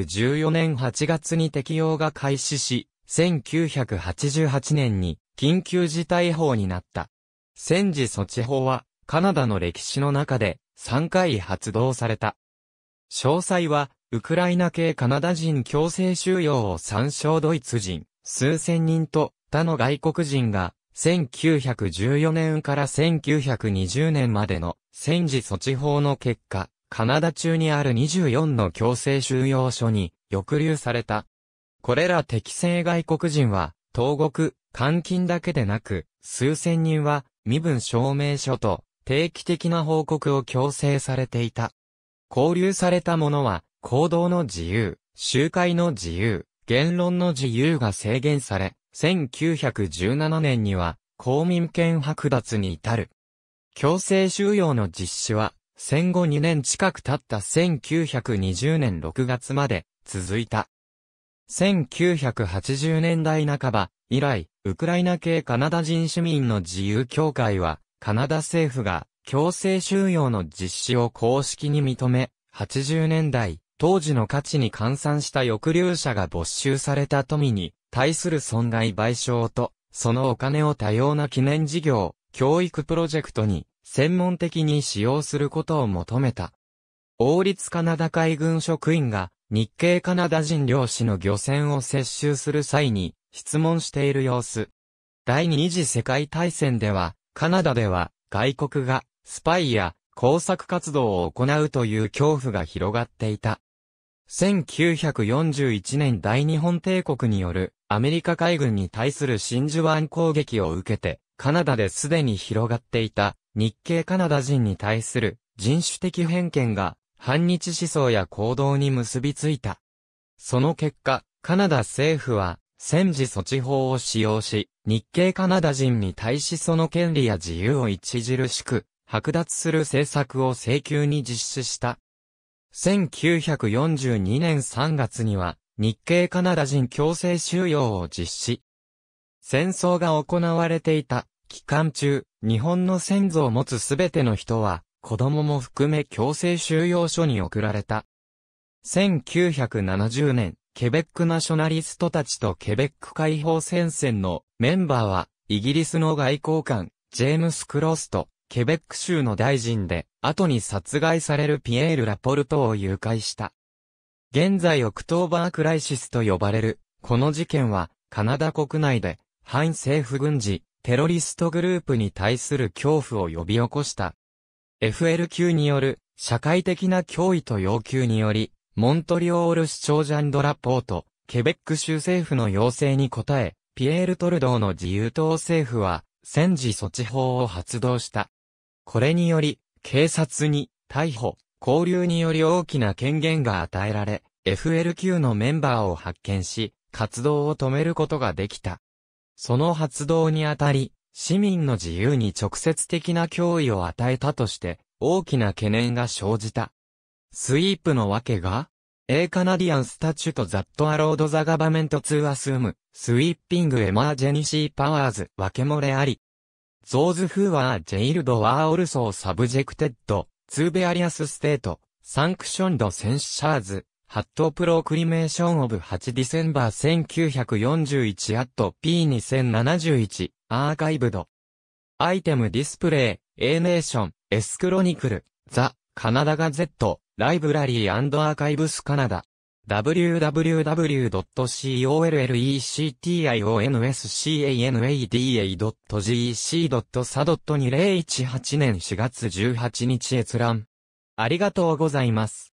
1914年8月に適用が開始し、1988年に緊急事態法になった。戦時措置法はカナダの歴史の中で3回発動された。詳細はウクライナ系カナダ人強制収容を参照ドイツ人数千人と他の外国人が1914年から1920年までの戦時措置法の結果、カナダ中にある24の強制収容所に抑留された。これら適正外国人は、投獄、監禁だけでなく、数千人は身分証明書と定期的な報告を強制されていた。拘留された者は、行動の自由、集会の自由、言論の自由が制限され、1917年には公民権剥奪に至る。強制収容の実施は、戦後2年近く経った1920年6月まで続いた。1980年代半ば以来、ウクライナ系カナダ人市民の自由協会は、カナダ政府が強制収容の実施を公式に認め、80年代、当時の価値に換算した抑留者が没収された富に対する損害賠償と、そのお金を多様な記念事業、教育プロジェクトに専門的に使用することを求めた。王立カナダ海軍職員が日系カナダ人漁師の漁船を接収する際に質問している様子。第二次世界大戦では、カナダでは外国がスパイや工作活動を行うという恐怖が広がっていた。1941年大日本帝国によるアメリカ海軍に対する真珠湾攻撃を受けて、カナダですでに広がっていた日系カナダ人に対する人種的偏見が反日思想や行動に結びついた。その結果、カナダ政府は戦時措置法を使用し、日系カナダ人に対しその権利や自由を著しく剥奪する政策を請求に実施した。1942年3月には日系カナダ人強制収容を実施。戦争が行われていた期間中、日本の先祖を持つすべての人は、子供も含め強制収容所に送られた。1970年、ケベックナショナリストたちとケベック解放戦線のメンバーは、イギリスの外交官、ジェームス・クロスと、ケベック州の大臣で、後に殺害されるピエール・ラポルトを誘拐した。現在オクトーバークライシスと呼ばれる、この事件は、カナダ国内で、反政府軍事、テロリストグループに対する恐怖を呼び起こした。FL 級による社会的な脅威と要求により、モントリオール市長ジャンド・ラポート、ケベック州政府の要請に応え、ピエール・トルドーの自由党政府は、戦時措置法を発動した。これにより、警察に、逮捕、交流により大きな権限が与えられ、FLQ のメンバーを発見し、活動を止めることができた。その発動にあたり、市民の自由に直接的な脅威を与えたとして、大きな懸念が生じた。スイープのわけが、A Canadian Statute That Allowed the Government to Assume Sweeping Emergency Powers 分け漏れあり。Those who were jailed were also subjected to various state sanctioned censures ハットプロクリメーションオブ8ディセンバー1941アット P2071 アーカイブド。アイテムディスプレイ、A ネーション、エスクロニクル、ザ、カナダガゼット、ライブラリーアーカイブスカナダ。www.collectionscanada.gc.sa.2018 年4月18日閲覧。ありがとうございます。